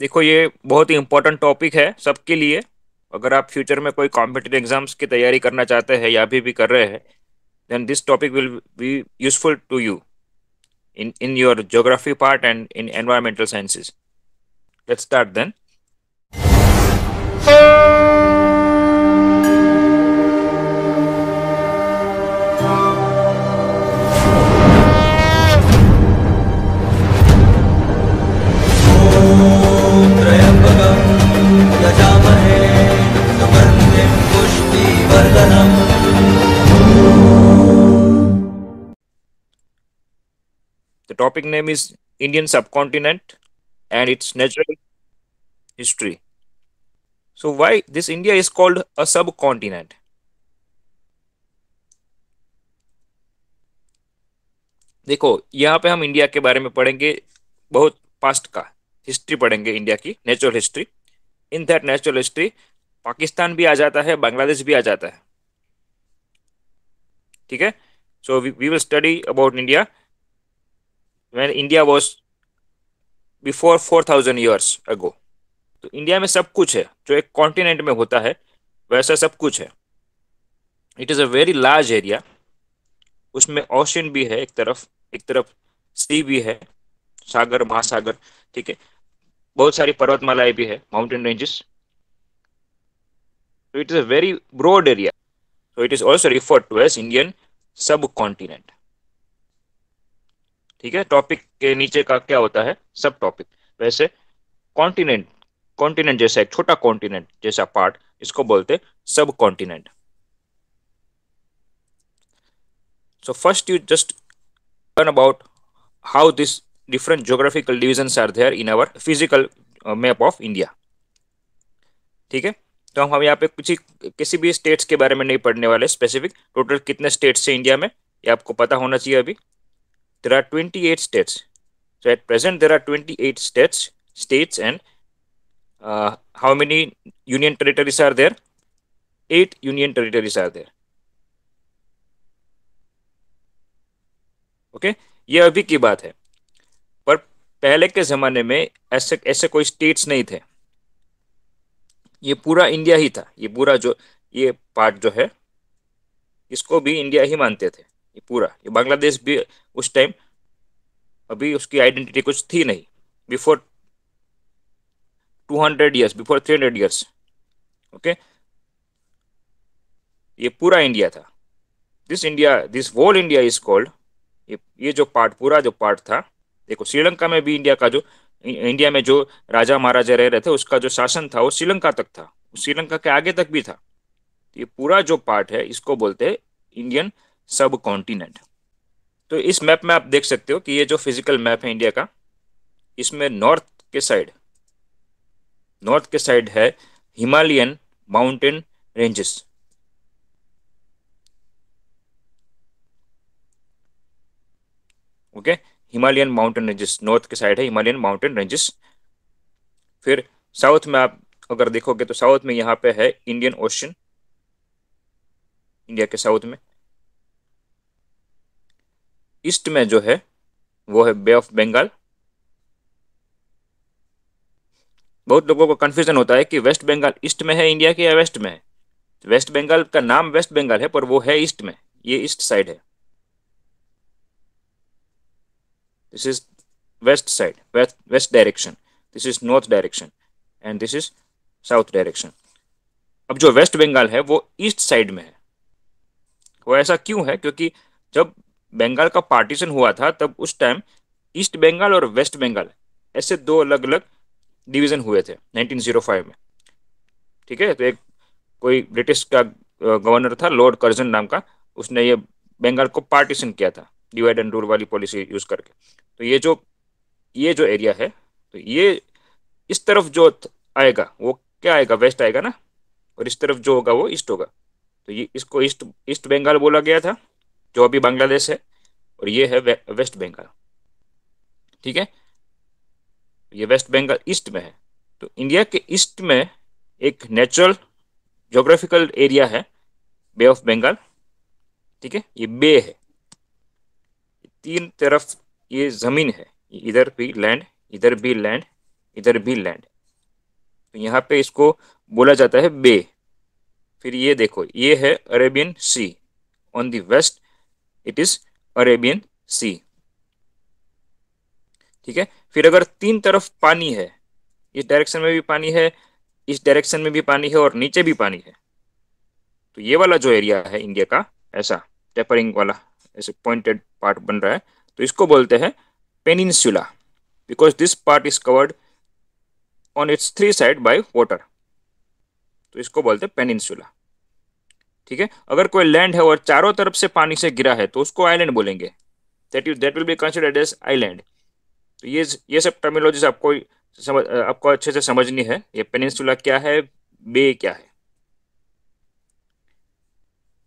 देखो ये बहुत ही इंपॉर्टेंट टॉपिक है सबके लिए अगर आप फ्यूचर में कोई कॉम्पिटेटिव एग्जाम्स की तैयारी करना चाहते हैं या अभी भी कर रहे हैं then this topic will be useful to you in in your geography part and in environmental sciences let's start then The topic name is Indian subcontinent and its natural history. So why this India is called a subcontinent? देखो यहाँ पे हम India के बारे में पढ़ेंगे बहुत past का हिस्ट्री पढ़ेंगे इंडिया की natural history in that natural history Pakistan भी आ जाता है बांग्लादेश भी आ जाता है ठीक है so we will study about India when India was before 4000 years ago. तो इंडिया में सब कुछ है जो एक कॉन्टिनेंट में होता है वैसा सब कुछ है it is a very large area उसमें ओशन भी है एक तरफ एक तरफ सी भी है सागर महासागर ठीक है बहुत सारी पर्वतमालाएं भी है माउंटेन रेंजेस तो it is a very broad area it is also referred to as Indian सब कॉन्टिनेंट ठीक है टॉपिक के नीचे का क्या होता है सब टॉपिक वैसे कॉन्टिनेंट कॉन्टिनेंट जैसा एक छोटा कॉन्टिनेंट जैसा पार्ट इसको बोलते sub continent so first you just learn about how this different geographical division are there in our physical map of India ठीक है तो हम यहाँ पे कुछ किसी भी स्टेट्स के बारे में नहीं पढ़ने वाले स्पेसिफिक टोटल कितने स्टेट्स हैं इंडिया में ये आपको पता होना चाहिए अभी there are 28 states. So at present, there are 28 states, states and uh, how many union territories are there? Eight union territories are there. Okay okay? ये अभी की बात है पर पहले के ज़माने में ऐसे ऐसे कोई स्टेट्स नहीं थे ये पूरा इंडिया ही था ये पूरा जो ये पार्ट जो है इसको भी इंडिया ही मानते थे ये पूरा ये बांग्लादेश भी उस टाइम अभी उसकी आइडेंटिटी कुछ थी नहीं before two hundred years before three hundred years okay ये पूरा इंडिया था this India this whole India is called ये जो पार्ट पूरा जो पार्ट था देखो श्रीलंका में भी इंडिया का जो इंडिया में जो राजा महाराजा रह रहे थे उसका जो शासन था वो श्रीलंका तक था श्रीलंका के आगे तक भी था ये पूरा जो पार्ट है इसको बोलते हैं इंडियन सब कॉन्टिनेंट तो इस मैप में आप देख सकते हो कि ये जो फिजिकल मैप है इंडिया का इसमें नॉर्थ के साइड नॉर्थ के साइड है Himalayan mountain ranges okay Himalayan mountain ranges north के साइड है हिमालयन माउंटेन रेंजेस फिर साउथ में आप अगर देखोगे तो साउथ में यहां पे है इंडियन ओशन इंडिया के साउथ में ईस्ट में जो है वो है बे ऑफ बंगाल बहुत लोगों को कन्फ्यूजन होता है कि वेस्ट बंगाल ईस्ट में है इंडिया के या वेस्ट में है वेस्ट बंगाल का नाम वेस्ट बंगाल है पर वो है ईस्ट में ये ईस्ट साइड है this is west side west west direction this is north direction and this is south direction अब जो वेस्ट बंगाल है वो ईस्ट साइड में है वो ऐसा क्यों है क्योंकि जब बंगाल का पार्टीशन हुआ था तब उस टाइम ईस्ट बंगाल और वेस्ट बंगाल ऐसे दो अलग अलग डिवीज़न हुए थे 1905 में ठीक है तो एक कोई ब्रिटिश का गवर्नर था लॉर्ड कर्जन नाम का उसने ये बंगाल को पार्टीशन किया था डिवाइड एंड रूल वाली पॉलिसी यूज़ करके तो ये जो ये जो एरिया है तो ये इस तरफ जो आएगा वो क्या आएगा वेस्ट आएगा ना और इस तरफ जो होगा वो ईस्ट होगा तो ये इसको ईस्ट ईस्ट बंगाल बोला गया था जो अभी बांग्लादेश है और ये है वे, वेस्ट बंगाल ठीक है ये वेस्ट बंगाल ईस्ट में है तो इंडिया के ईस्ट में एक नेचुरल जोग्राफिकल एरिया है बे ऑफ बंगाल ठीक है ये बे है तीन तरफ ये ज़मीन है इधर भी लैंड इधर भी लैंड इधर भी लैंड तो यहाँ पे इसको बोला जाता है बे फिर ये देखो ये है Arabian sea on the west it is Arabian sea ठीक है फिर अगर तीन तरफ पानी है इस डायरेक्शन में भी पानी है इस डायरेक्शन में भी पानी है और नीचे भी पानी है तो ये वाला जो एरिया है इंडिया का ऐसा टेपरिंग वाला ऐसे पॉइंटेड पार्ट बन रहा है तो इसको बोलते हैं peninsula because this part is covered on its three side by water तो इसको बोलते हैं पेनिनसुला ठीक है अगर कोई लैंड है और चारों तरफ से पानी से गिरा है तो उसको आइलैंड बोलेंगे that is that will be considered as island तो ये ये सब टर्मिनोलॉजीज आपको समझ आपको अच्छे से समझनी है ये पेनिस्टूला क्या है बे क्या है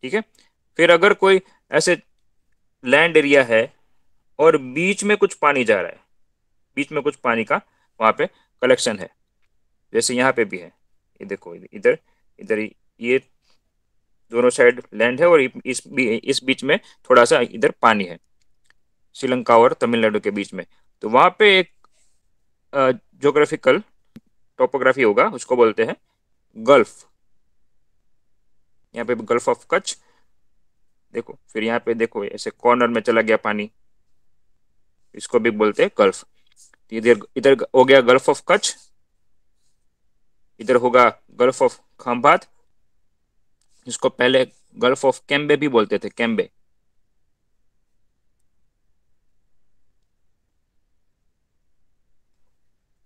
ठीक है फिर अगर कोई ऐसे लैंड एरिया है और बीच में कुछ पानी जा रहा है बीच में कुछ पानी का वहां पे कलेक्शन है जैसे यहाँ पे भी है ये देखो इधर इधर ये दोनों साइड लैंड है और इस इस बीच में थोड़ा सा इधर पानी है श्रीलंका और तमिलनाडु के बीच में तो वहां पे एक जोग्राफिकल टोपोग्राफी होगा उसको बोलते हैं गल्फ यहाँ पे गल्फ ऑफ कच्छ देखो फिर यहाँ पे देखो ऐसे कॉर्नर में चला गया पानी इसको भी बोलते हैं गल्फ तो इधर इधर हो गया गल्फ ऑफ कच्छ इधर होगा गल्फ ऑफ खम्भात जिसको पहले गल्फ ऑफ कैम्बे भी बोलते थे कैम्बे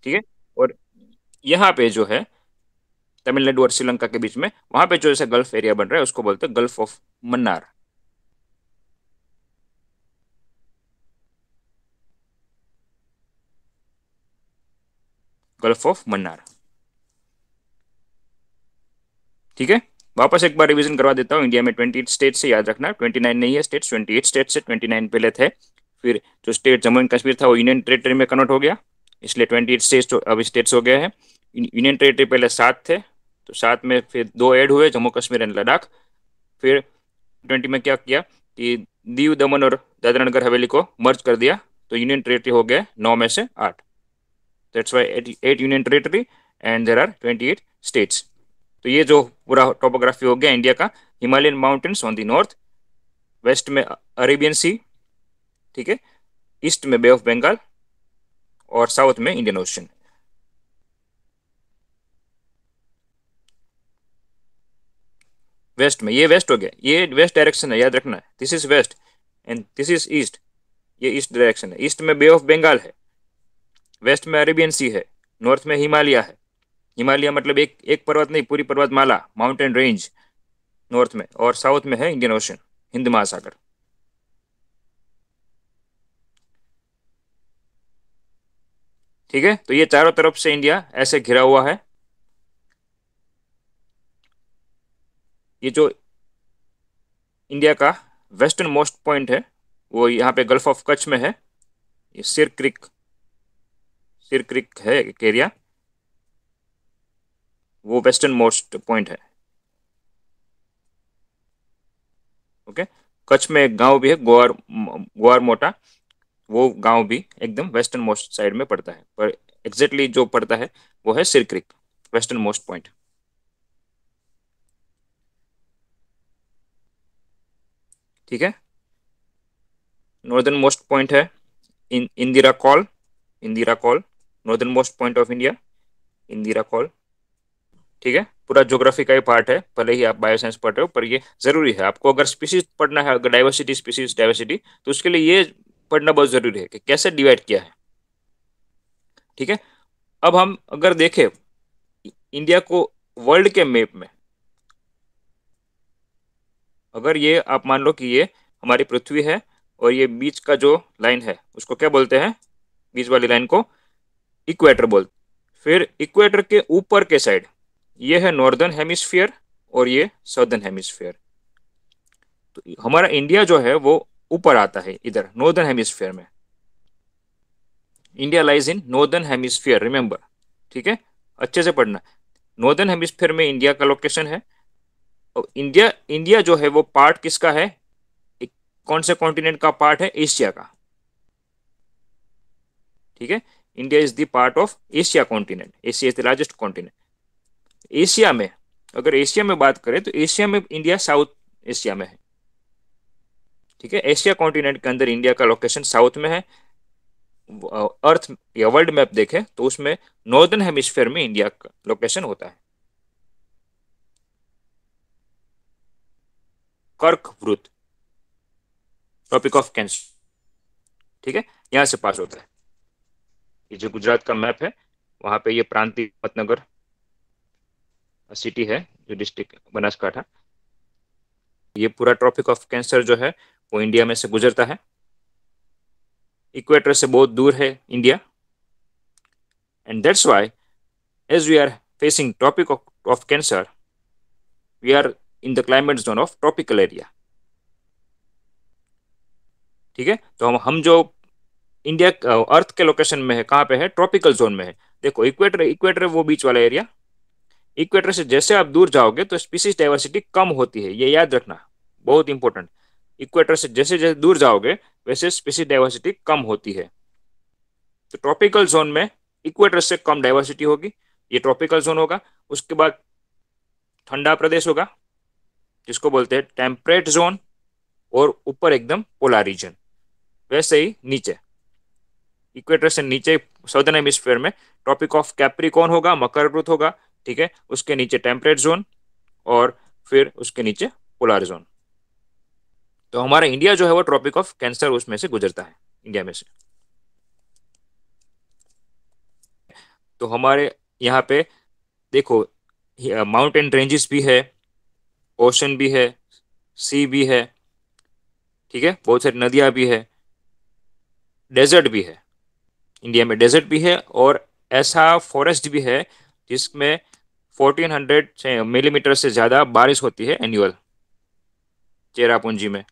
ठीक है और यहां पे जो है तमिलनाडु और श्रीलंका के बीच में वहां पे जो जैसे गल्फ एरिया बन रहा है उसको बोलते हैं gulf of Mannar gulf of Mannar ठीक है वापस एक बार रिवीजन करवा देता हूँ इंडिया में ट्वेंटी स्टेट से याद रखना ट्वेंटी नाइन नहीं है स्टेट्स ट्वेंटी एट स्टेट से ट्वेंटी नाइन पहले थे फिर जो स्टेट जम्मू एंड कश्मीर था वो यूनियन टेरेटरी में कन्वर्ट हो गया इसलिए ट्वेंटी एट स्टेट्स अब स्टेट्स हो गए हैं यूनियन टेरेटरी पहले सात थे तो सात में फिर दो ऐड हुए जम्मू कश्मीर एंड लद्दाख फिर ट्वेंटी में क्या किया कि दीव दमन और दादरा नगर हवेली को मर्ज कर दिया तो यूनियन टेरेटरी हो गया नौ में से आठ that's why eight union territory and there are twenty eight states तो ये जो पूरा टोपोग्राफी हो गया इंडिया का Himalayan mountains on the north west में अरेबियन सी ठीक है ईस्ट में बे ऑफ बंगाल और साउथ में इंडियन ओशन वेस्ट में ये वेस्ट हो गया ये वेस्ट डायरेक्शन है याद रखना है this is west and this is east ये ईस्ट डायरेक्शन है ईस्ट में बे ऑफ बंगाल है वेस्ट में अरेबियन सी है नॉर्थ में हिमालय है हिमालय मतलब एक एक पर्वत नहीं पूरी पर्वत माला माउंटेन रेंज नॉर्थ में और साउथ में है इंडियन ओशन हिंद महासागर ठीक है तो ये चारों तरफ से इंडिया ऐसे घिरा हुआ है ये जो इंडिया का वेस्टर्न मोस्ट पॉइंट है वो यहाँ पे गल्फ ऑफ कच्छ में है ये सिर क्रिक सिर क्रिक है एक एरिया वो वेस्टर्न मोस्ट पॉइंट है ओके okay? कच्छ में एक गांव भी है गोवार गोवार मोटा वो गांव भी एकदम वेस्टर्न मोस्ट साइड में पड़ता है पर एग्जैक्टली जो पड़ता है वो है सिरक्रिक वेस्टर्न मोस्ट पॉइंट ठीक है नॉर्दर्न मोस्ट पॉइंट है in Indira Col Indira Col northern most point of India Indira Col ठीक है पूरा ज्योग्राफी का ही पार्ट है भले ही आप बायोसाइंस पढ़ रहे हो पर ये जरूरी है आपको अगर स्पीसीज पढ़ना है अगर डाइवर्सिटी स्पीसीज डाइवर्सिटी तो उसके लिए ये पढ़ना बहुत जरूरी है कि कैसे डिवाइड किया है ठीक है अब हम अगर देखें इंडिया को वर्ल्ड के मैप में अगर ये आप मान लो कि ये हमारी पृथ्वी है और ये बीच का जो लाइन है उसको क्या बोलते हैं बीच वाली लाइन को इक्वेटर बोलते फिर इक्वेटर के ऊपर के साइड ये है नॉर्दर्न हेमिस्फीयर और ये सदर्न हेमिस्फीयर तो हमारा इंडिया जो है वो ऊपर आता है इधर नॉर्दर्न हेमिस्फीयर में India lies in northern hemisphere remember ठीक है अच्छे से पढ़ना नॉर्दर्न हेमिस्फीयर में इंडिया का लोकेशन है और इंडिया इंडिया जो है वो पार्ट किसका है एक कौन से कॉन्टिनेंट का पार्ट है एशिया का ठीक है India is the part of Asia continent Asia is the largest continent Asia में अगर एशिया में बात करें तो एशिया में इंडिया साउथ एशिया में है ठीक है एशिया कॉन्टिनेंट के अंदर इंडिया का लोकेशन साउथ में है अर्थ या वर्ल्ड मैप देखें तो उसमें नॉर्दर्न हेमिस्फेयर में इंडिया का लोकेशन होता है कर्क वृत टॉपिक ऑफ कैंसर ठीक है यहां से पास होता है ये जो गुजरात का मैप है वहां पे ये प्रांति पतनगर सिटी है जो डिस्ट्रिक्ट बनासकाठा ये पूरा ट्रॉपिक ऑफ कैंसर जो है वो इंडिया में से गुजरता है इक्वेटर से बहुत दूर है India and that's why as we are facing tropic of cancer we are in the climate zone of tropical area ठीक है तो हम हम जो इंडिया अर्थ के लोकेशन में है कहाँ पे है ट्रॉपिकल जोन में है देखो इक्वेटर इक्वेटर वो बीच वाला एरिया इक्वेटर से जैसे आप दूर जाओगे तो स्पीसीज डाइवर्सिटी कम होती है ये याद रखना बहुत इंपॉर्टेंट इक्वेटर से जैसे जैसे दूर जाओगे वैसे स्पीसीज डाइवर्सिटी कम होती है तो ट्रॉपिकल जोन में इक्वेटर से कम डाइवर्सिटी होगी ये ट्रॉपिकल जोन होगा उसके बाद ठंडा प्रदेश होगा जिसको बोलते हैं टेम्परेट जोन और ऊपर एकदम पोला रीजन वैसे ही नीचे इक्वेटर से नीचे सदर्न हेमिस्फेयर में ट्रॉपिक ऑफ कैप्रिकॉन होगा मकर ग्रुथ होगा ठीक है उसके नीचे टेम्परेट जोन और फिर उसके नीचे पोलार जोन तो हमारा इंडिया जो है वो ट्रॉपिक ऑफ कैंसर उसमें से गुजरता है इंडिया में से तो हमारे यहाँ पे देखो माउंटेन रेंजेस भी है ओशन भी है सी भी है ठीक है बहुत सारी नदियाँ भी है डेजर्ट भी है इंडिया में डेजर्ट भी है और ऐसा फॉरेस्ट भी है जिसमें 1400 मिलीमीटर से ज़्यादा बारिश होती है एनुअल चेरापूंजी में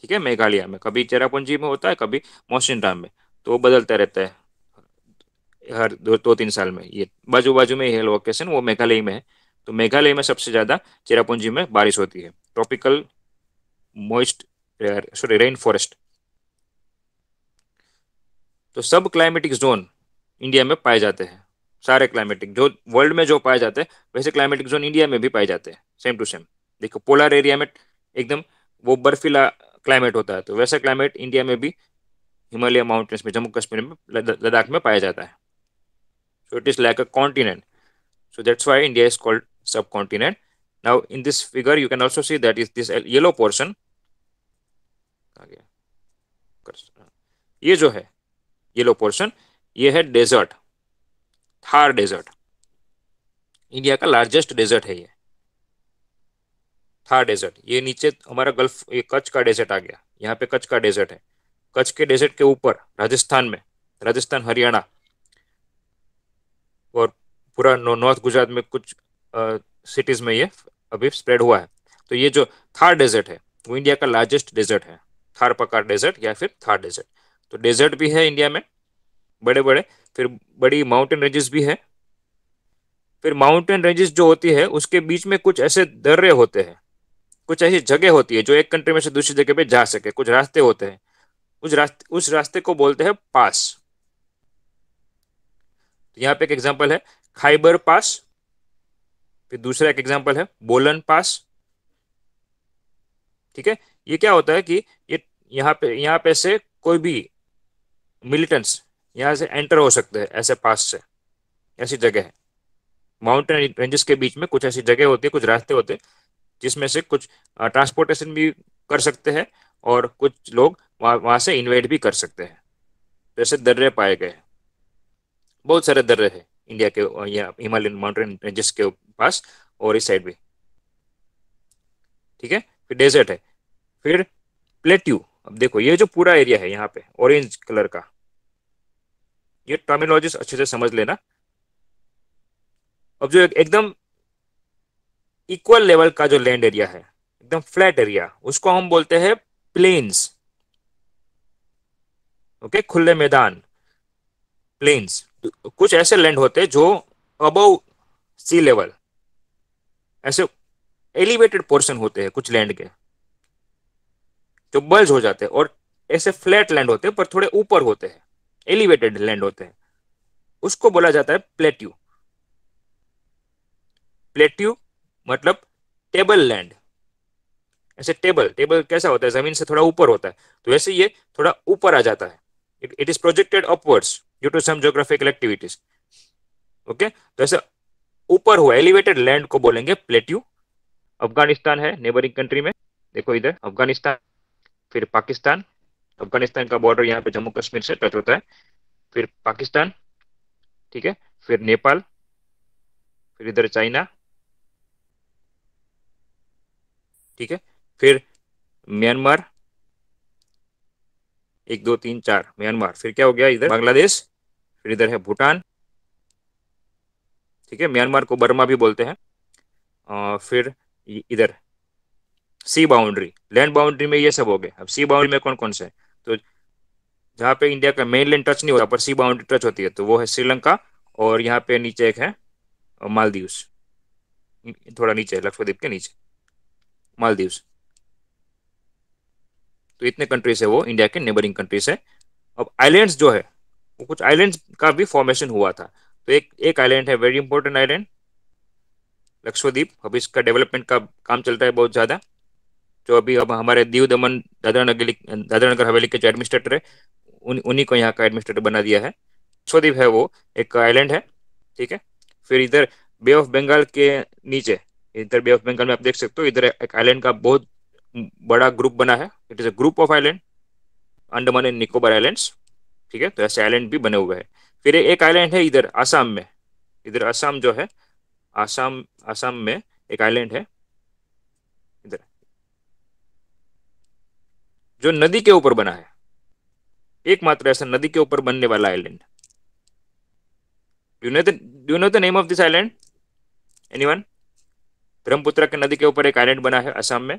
ठीक है मेघालय में कभी चेरापूंजी में होता है कभी मोसिनराम में तो बदलता रहता है हर दो दो तीन साल में ये बाजू बाजू में ये लोकेशन वो मेघालय में है तो मेघालय में सबसे ज़्यादा चेरापूंजी में बारिश होती है tropical moist sorry rain forest तो सब क्लाइमेटिक जोन इंडिया में पाए जाते हैं सारे क्लाइमेटिक जो वर्ल्ड में जो पाए जाते हैं वैसे क्लाइमेटिक जोन इंडिया में भी पाए जाते हैं सेम टू सेम देखो पोलर एरिया में एकदम वो बर्फीला क्लाइमेट होता है तो वैसा क्लाइमेट इंडिया में भी हिमालय माउंटेन्स में जम्मू कश्मीर में लद्दाख में पाया जाता है so it is like a continent so that's why India is called sub continent now in this figure you can also see that is this yellow portion ये जो है येलो पोर्शन ये है डेजर्ट थार डेजर्ट इंडिया का largest desert है ये Thar desert ये नीचे हमारा गल्फ ये कच्छ का डेजर्ट आ गया यहाँ पे कच्छ का डेजर्ट है कच्छ के डेजर्ट के ऊपर राजस्थान में राजस्थान हरियाणा और पूरा नॉर्थ गुजरात में कुछ सिटीज में ये अभी स्प्रेड हुआ है तो ये जो थार डेजर्ट है वो इंडिया का लार्जेस्ट डेजर्ट है थार पकार डेजर्ट या फिर थार डेजर्ट तो डेजर्ट भी है इंडिया में बड़े बड़े फिर बड़ी माउंटेन रेंजेस भी हैं फिर माउंटेन रेंजेस जो होती है उसके बीच में कुछ ऐसे दर्रे होते हैं कुछ ऐसी जगह होती है जो एक कंट्री में से दूसरी जगह पे जा सके कुछ रास्ते होते हैं उस रास्ते उस रास्ते को बोलते हैं पास तो यहाँ पे एक एग्जाम्पल है खाइबर पास फिर दूसरा एक एग्जाम्पल है बोलन पास ठीक है ये क्या होता है कि ये यहाँ पे यहाँ पे से कोई भी मिलिटेंट्स यहाँ से एंटर हो सकते हैं ऐसे पास से ऐसी जगह है माउंटेन रेंजेस के बीच में कुछ ऐसी जगह होती है कुछ रास्ते होते हैं जिसमें से कुछ ट्रांसपोर्टेशन भी कर सकते हैं और कुछ लोग वहाँ वहाँ से इन्वेट भी कर सकते हैं जैसे दर्रे पाए गए बहुत सारे दर्रे हैं इंडिया के या हिमालयन माउंटेन रेंजेस के पास और इस साइड भी ठीक है फिर डेजर्ट है फिर प्लेट्यू अब देखो ये जो पूरा एरिया है यहाँ पे ऑरेंज कलर का ये टर्मिनोलॉजी अच्छे से समझ लेना अब जो एकदम इक्वल लेवल का जो लैंड एरिया है एकदम फ्लैट एरिया उसको हम बोलते हैं प्लेन्स ओके खुले मैदान प्लेन्स कुछ ऐसे लैंड होते हैं जो अबव सी लेवल ऐसे एलिवेटेड पोर्शन होते हैं कुछ लैंड के जो बल्ज हो जाते हैं और ऐसे फ्लैट लैंड होते हैं पर थोड़े ऊपर होते हैं एलिवेटेड लैंड होते हैं उसको बोला जाता है प्लेट्यू प्लेट्यू मतलब टेबल लैंड ऐसे टेबल टेबल कैसा होता है जमीन से थोड़ा ऊपर होता है तो वैसे ये थोड़ा ऊपर आ जाता है it is projected upwards due to some geographical activities okay तो ऐसे ऊपर हुआ एलिवेटेड लैंड को बोलेंगे प्लेट्यू अफगानिस्तान है नेबरिंग कंट्री में देखो इधर अफगानिस्तान फिर पाकिस्तान अफगानिस्तान का बॉर्डर यहाँ पे जम्मू कश्मीर से टच होता है फिर पाकिस्तान ठीक है फिर नेपाल फिर इधर चाइना ठीक है फिर म्यांमार एक दो तीन चार म्यांमार फिर क्या हो गया इधर बांग्लादेश फिर इधर है भूटान ठीक है म्यांमार को बर्मा भी बोलते हैं आ, फिर इधर सी बाउंड्री लैंड बाउंड्री में ये सब हो गए अब सी बाउंड्री में कौन कौन से है तो जहाँ पे इंडिया का मेन लैंड टच नहीं होता पर सी बाउंड्री टच होती है तो वो है श्रीलंका और यहाँ पे नीचे एक है मालदीव्स थोड़ा नीचे लक्षद्वीप के नीचे मालदीव्स तो इतने कंट्रीज है वो इंडिया के नेबरिंग कंट्रीज है अब आइलैंड्स जो है वो कुछ आइलैंड्स का भी फॉर्मेशन हुआ था तो एक एक आइलैंड है वेरी इंपॉर्टेंट आइलैंड लक्षद्वीप अब इसका डेवलपमेंट का काम चलता है बहुत ज़्यादा जो अभी अब हमारे दीव दमन दादरा नगर दादरा नगर हवेली के जो एडमिनिस्ट्रेटर है उन्हीं को यहाँ का एडमिनिस्ट्रेटर बना दिया है स्वदीप है वो एक आइलैंड है ठीक है फिर इधर बे ऑफ बंगाल के नीचे इधर बे ऑफ बंगाल में आप देख सकते हो इधर एक आइलैंड का बहुत बड़ा ग्रुप बना है it is a group of island Andaman and Nicobar islands ठीक है तो ऐसे आइलैंड भी बने हुए हैं फिर एक आइलैंड है इधर आसाम में इधर आसाम जो है आसाम आसाम में एक आइलैंड है जो नदी के ऊपर बना है एकमात्र ऐसा नदी के ऊपर बनने वाला island do know the name of this island anyone Brahmaputra के नदी के ऊपर एक आइलैंड बना है असम में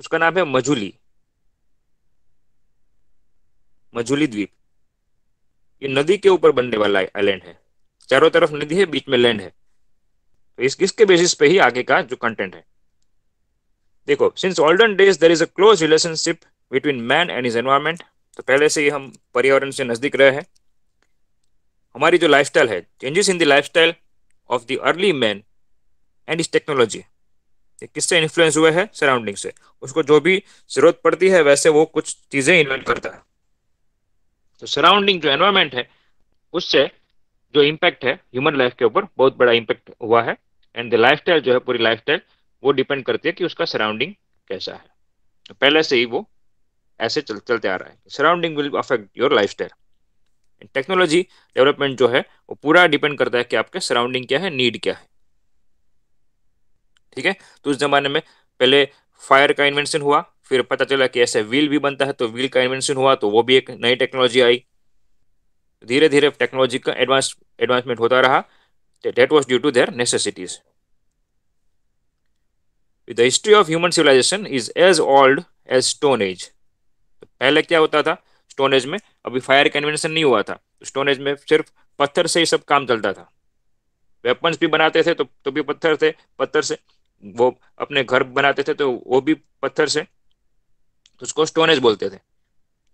उसका नाम है मजुली मजुली द्वीप ये नदी के ऊपर बनने वाला आइलैंड है चारों तरफ नदी है बीच में लैंड है तो इस किसके बेसिस पे ही आगे का जो कंटेंट है देखो since olden days there is a close relationship between man and is environment तो पहले से ही हम पर्यावरण से नजदीक रहे हैं हमारी जो स्टाइल है changes in the lifestyle of the early man and इस टेक्नोलॉजी किससे इन्फ्लुएंस हुए हैं सराउंडिंग से उसको जो भी जरूरत पड़ती है वैसे वो कुछ चीजें इन्वेंट करता है तो सराउंडिंग जो एनवायरमेंट है उससे जो इम्पैक्ट है ह्यूमन लाइफ के ऊपर बहुत बड़ा इम्पैक्ट हुआ है एंड द लाइफ जो है पूरी लाइफ वो डिपेंड करती है कि उसका सराउंडिंग कैसा है पहले से ही वो ऐसे चल चलते आ रहा है surrounding will affect your life style technology development जो है वो पूरा डिपेंड करता है कि आपके सराउंडिंग क्या है नीड क्या है ठीक है तो उस जमाने में पहले फायर का इन्वेंशन हुआ फिर पता चला कि ऐसे व्हील भी बनता है तो व्हील का इन्वेंशन हुआ तो वो भी एक नई टेक्नोलॉजी आई धीरे धीरे टेक्नोलॉजी का एडवांस एडवांसमेंट होता रहा that was due to their necessities the history of human civilization is as old as stone age पहले क्या होता था स्टोन एज में अभी फायर का इन्वेंशन नहीं हुआ था स्टोन तो एज में सिर्फ पत्थर से ही सब काम चलता था वेपन्स भी बनाते थे तो तो भी पत्थर थे पत्थर से वो अपने घर बनाते थे तो वो भी पत्थर से तो उसको स्टोन एज बोलते थे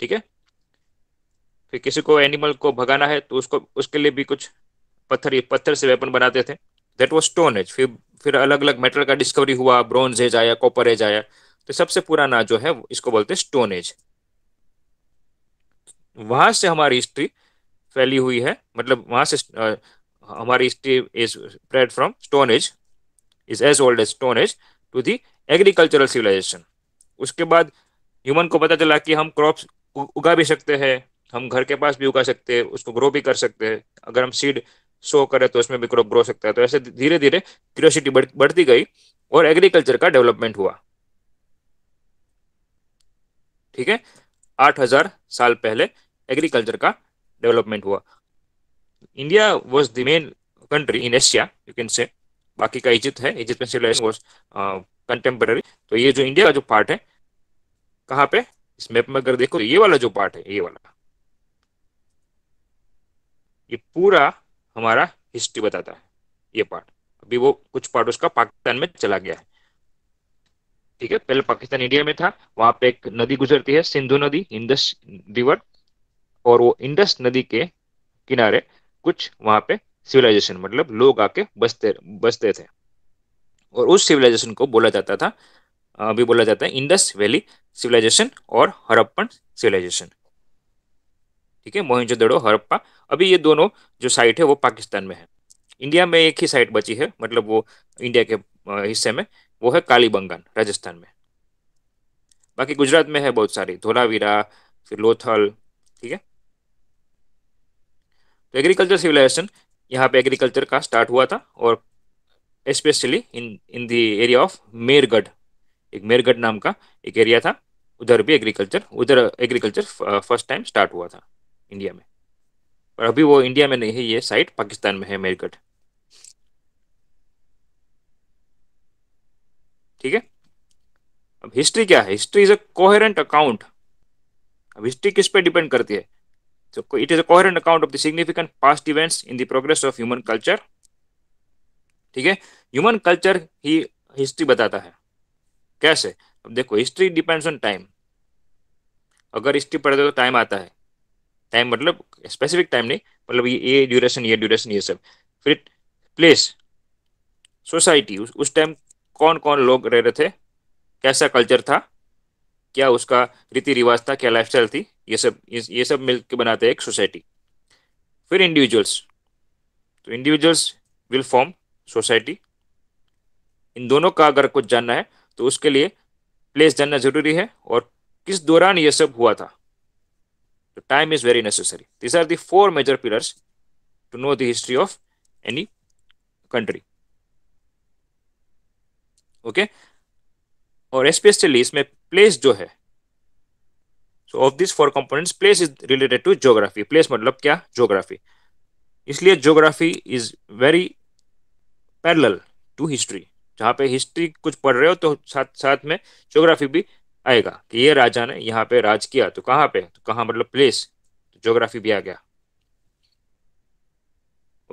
ठीक है फिर किसी को एनिमल को भगाना है तो उसको उसके लिए भी कुछ पत्थर पत्थर से वेपन बनाते थे दैट वॉज स्टोन एज फिर फिर अलग अलग मेटल का डिस्कवरी हुआ ब्रॉन्ज एज आया कॉपर एज आया तो सबसे पुराना जो है इसको बोलते हैं स्टोन एज वहां से हमारी हिस्ट्री फैली हुई है मतलब वहां से आ, हमारी history is spread from stone age is as old as stone age to the agricultural civilization उसके बाद ह्यूमन को पता चला कि हम क्रॉप्स उगा भी सकते हैं हम घर के पास भी उगा सकते हैं उसको ग्रो भी कर सकते हैं अगर हम सीड शो करे तो उसमें भी क्रॉप ग्रो सकता है तो ऐसे धीरे धीरे क्यूरियोसिटी बढ़ती गई और एग्रीकल्चर का डेवलपमेंट हुआ ठीक है आठ हजार साल पहले एग्रीकल्चर का डेवलपमेंट हुआ India was the main country in Asia you can say बाकी का इजिप्त है इजिप्ट में सिविलाइजेशन वॉज कंटेम्पररी तो ये जो इंडिया का जो पार्ट है कहाँ पे इस मैप में अगर देखो तो ये वाला जो पार्ट है ये वाला ये पूरा हमारा हिस्ट्री बताता है ये पार्ट अभी वो कुछ पार्ट उसका पाकिस्तान में चला गया है ठीक है पहले पाकिस्तान इंडिया में था वहां पे एक नदी गुजरती है सिंधु नदी इंडस रिवर और वो इंडस नदी के किनारे कुछ वहां पे सिविलाइजेशन मतलब लोग आके बसते बसते थे और उस सिविलाइजेशन को बोला जाता था अभी बोला जाता है इंडस वैली सिविलाइजेशन और हरप्पन सिविलाइजेशन ठीक है मोहनजोदड़ो हरप्पा अभी ये दोनों जो साइट है वो पाकिस्तान में है इंडिया में एक ही साइट बची है मतलब वो इंडिया के हिस्से में वो है कालीबंगन राजस्थान में बाकी गुजरात में है बहुत सारी धोलावीरा फिर लोथल ठीक है तो एग्रीकल्चर सिविलाइजेशन यहाँ पे एग्रीकल्चर का स्टार्ट हुआ था और specially in in the area of Mehrgarh एक मेरगढ़ नाम का एक एरिया था उधर भी एग्रीकल्चर उधर एग्रीकल्चर फर्स्ट टाइम स्टार्ट हुआ था इंडिया में पर अभी वो इंडिया में नहीं है ये साइट पाकिस्तान में है मेरगढ़ ठीक है अब हिस्ट्री क्या है history is a coherent account अब हिस्ट्री किस पे डिपेंड करती है तो it is a coherent account of the significant past events in the progress of human culture ठीक है ह्यूमन कल्चर ही हिस्ट्री बताता है कैसे अब देखो हिस्ट्री डिपेंड्स ऑन टाइम अगर हिस्ट्री पढ़ते तो टाइम आता है टाइम मतलब स्पेसिफिक टाइम नहीं मतलब ये ये ड्यूरेशन ये ड्यूरेशन ये सब फिर प्लेस सोसाइटी उस उस टाइम कौन कौन लोग रह रहे थे कैसा कल्चर था क्या उसका रीति रिवाज था क्या लाइफस्टाइल थी ये सब ये सब मिल के बनाते हैं एक सोसाइटी फिर इंडिविजुअल्स तो इंडिविजुअल्स विल फॉर्म सोसाइटी इन दोनों का अगर कुछ जानना है तो उसके लिए प्लेस जानना जरूरी है और किस दौरान ये सब हुआ था So time is very necessary. These are the four major pillars to know the history of any country. Okay okay? और स्पेशली इसमें प्लेस जो है so of this four components place is related to geography place मतलब क्या geography इसलिए geography is very parallel to history जहाँ पे history कुछ पढ़ रहे हो तो साथ साथ में ज्योग्राफी भी आएगा कि ये राजा ने यहाँ पे राज किया तो कहाँ पे तो कहाँ मतलब प्लेस तो ज्योग्राफी भी आ गया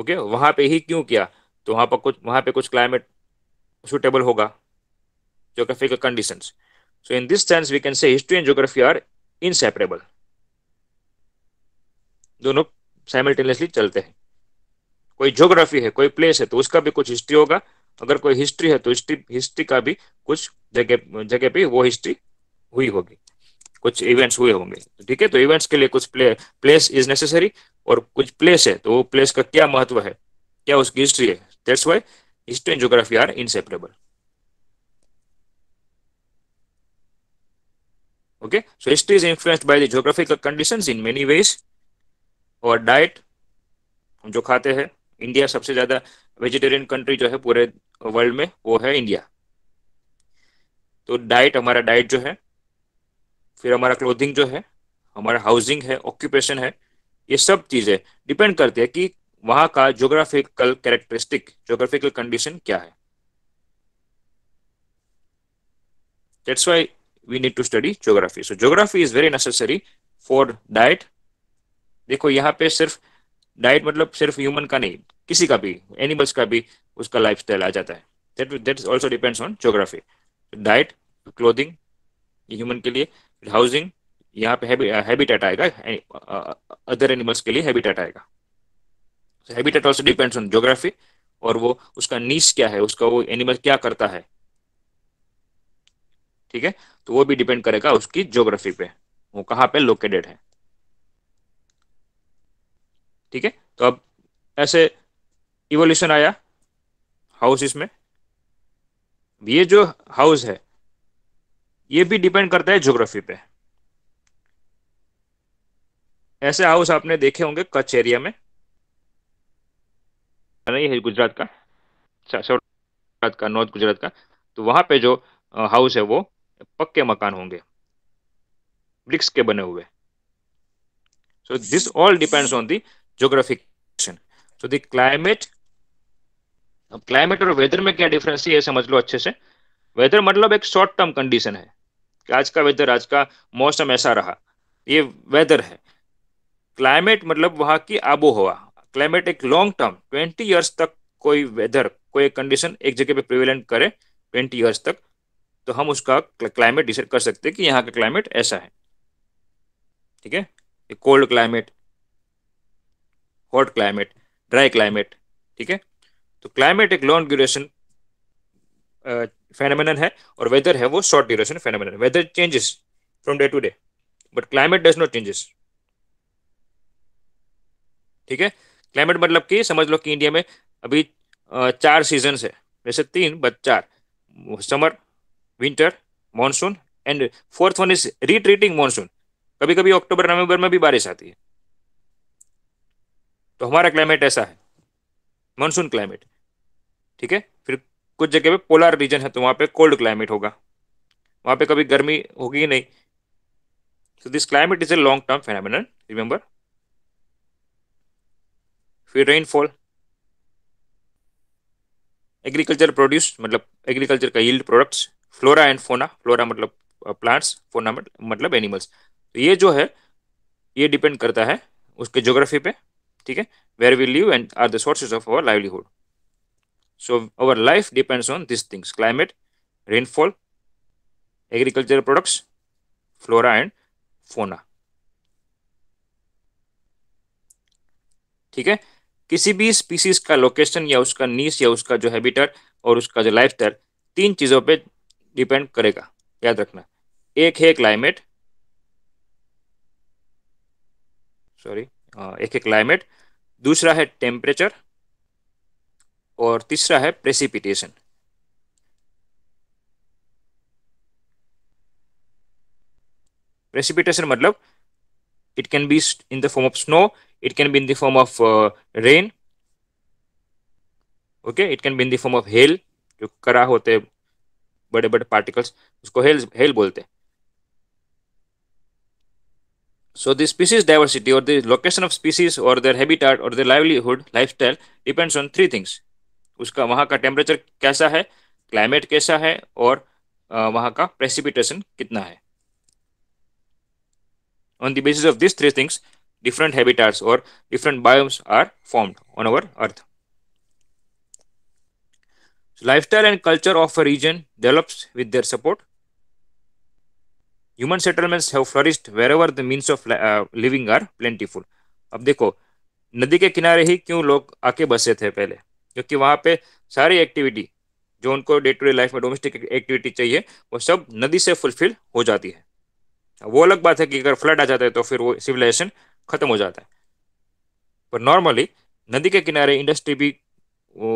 ओके वहां पे ही क्यों किया तो वहां पर कुछ वहां पे कुछ क्लाइमेट सुटेबल होगा geographical condition so in this sense we can say history and geography are inseparable दोनों साइमल्टेनियसली चलते हैं कोई ज्योग्राफी है कोई प्लेस है तो उसका भी कुछ हिस्ट्री होगा अगर कोई हिस्ट्री है तो हिस्ट्री हिस्ट्री का भी कुछ जगह जगह पे वो हिस्ट्री हुई होगी कुछ इवेंट्स हुए होंगे तो ठीक है तो इवेंट्स के लिए कुछ प्ले प्लेस इज नेसेसरी और कुछ प्लेस है तो वो प्लेस का क्या महत्व है क्या उसकी हिस्ट्री है that's why history and geography are inseparable okay so history is influenced by the geographical conditions in many ways और डाइट हम जो खाते हैं इंडिया सबसे ज्यादा वेजिटेरियन कंट्री जो है पूरे वर्ल्ड में वो है इंडिया तो डाइट हमारा डाइट जो है फिर हमारा क्लोथिंग जो है हमारा हाउसिंग है ऑक्यूपेशन है ये सब चीजें डिपेंड करती है कि वहां का ज्योग्राफिकल कैरेक्टरिस्टिक ज्योग्राफिकल कंडीशन क्या है that's why we need to study geography so geography is very necessary for diet देखो यहाँ पे सिर्फ डाइट मतलब सिर्फ ह्यूमन का नहीं किसी का भी एनिमल्स का भी उसका लाइफ स्टाइल आ जाता है depends on geography diet clothing human के लिए हाउसिंग यहाँ पे हैबिटेट uh, आएगा अदर एनिमल्स uh, uh, के लिए हैबिटेट आएगा habitat also depends on geography और वो उसका नीस क्या है उसका वो एनिमल क्या करता है ठीक है तो वो भी डिपेंड करेगा उसकी ज्योग्राफी पे वो कहाँ पे लोकेटेड है ठीक है तो अब ऐसे इवोल्यूशन आया हाउस इसमें ये जो हाउस है ये भी डिपेंड करता है ज्योग्राफी पे ऐसे हाउस आपने देखे होंगे कच्छ एरिया में नहीं है गुजरात का गुजरात का नॉर्थ गुजरात का तो वहां पे जो हाउस है वो पक्के मकान होंगे ब्रिक्स के बने हुए so this all depends on the geographic so so climate climate और वेदर में क्या डिफरेंस है समझ लो अच्छे से वेदर मतलब एक शॉर्ट टर्म कंडीशन है कि आज का वेदर आज का मौसम ऐसा रहा ये वेदर है क्लाइमेट मतलब वहाँ की आबो हवा क्लाइमेट एक लॉन्ग टर्म ट्वेंटी ईयर्स तक कोई वेदर कोई कंडीशन एक जगह पे प्रिवेलेंट करे ट्वेंटी ईयर्स तक तो हम उसका क्लाइमेट डिसाइड कर सकते हैं कि यहाँ का क्लाइमेट ऐसा है ठीक है cold climate hot climate dry climate ठीक है तो क्लाइमेट एक लॉन्ग ड्यूरेशन फेनोमेनन है और वेदर है वो short duration phenomenon weather changes from day to day but climate does not changes ठीक है क्लाइमेट मतलब कि समझ लो कि इंडिया में अभी चार सीजन है वैसे तीन बट चार summer winter monsoon and fourth one is retreating monsoon कभी कभी अक्टूबर नवंबर में भी बारिश आती है तो हमारा क्लाइमेट ऐसा है मानसून क्लाइमेट ठीक है कुछ जगह पे पोलर रीजन है तो वहाँ पे कोल्ड क्लाइमेट होगा वहाँ पे कभी गर्मी होगी ही नहीं so this climate is a long term phenomenon remember फिर रेनफॉल एग्रीकल्चर प्रोड्यूस मतलब एग्रीकल्चर का yield products flora and fauna flora मतलब प्लांट्स uh, फोना मतलब एनिमल्स मतलब तो ये जो है ये डिपेंड करता है उसके ज्योग्राफी पे ठीक है where we live and are the sources of our livelihood So our life depends on these things, climate, rainfall, agricultural products, flora and fauna. ठीक है किसी भी स्पीसीज का लोकेशन या उसका नीस या उसका जो हैबिटेट और उसका जो लाइफ स्टाइल तीन चीज़ों पे डिपेंड करेगा याद रखना एक है क्लाइमेट हाँ, सॉरी एक है क्लाइमेट दूसरा है टेम्परेचर और तीसरा है precipitation precipitation matlab it can be in the form of snow it can be in the form of uh, rain okay it can be in the form of hail जो करा होते हैं बड़े बड़े पार्टिकल्स उसको हेल हेल बोलते हैं So the species diversity or the location of species or their habitat or their livelihood lifestyle depends on three things उसका वहाँ का टेम्परेचर कैसा है क्लाइमेट कैसा है और वहाँ का प्रेसिपिटेशन कितना है on the basis of this three things different habitats और different biomes are formed on our earth life style and culture of a region develops with their support human settlements have flourished wherever the means of living are plentiful अब देखो नदी के किनारे ही क्यों लोग आके बसे थे पहले क्योंकि वहाँ पे सारी एक्टिविटी जो उनको डे टू डे लाइफ में डोमेस्टिक एक्टिविटी चाहिए वो सब नदी से फुलफिल हो जाती है वो अलग बात है कि अगर फ्लड आ जाता है तो फिर वो सिविलाइजेशन खत्म हो जाता है पर नॉर्मली नदी के किनारे इंडस्ट्री भी वो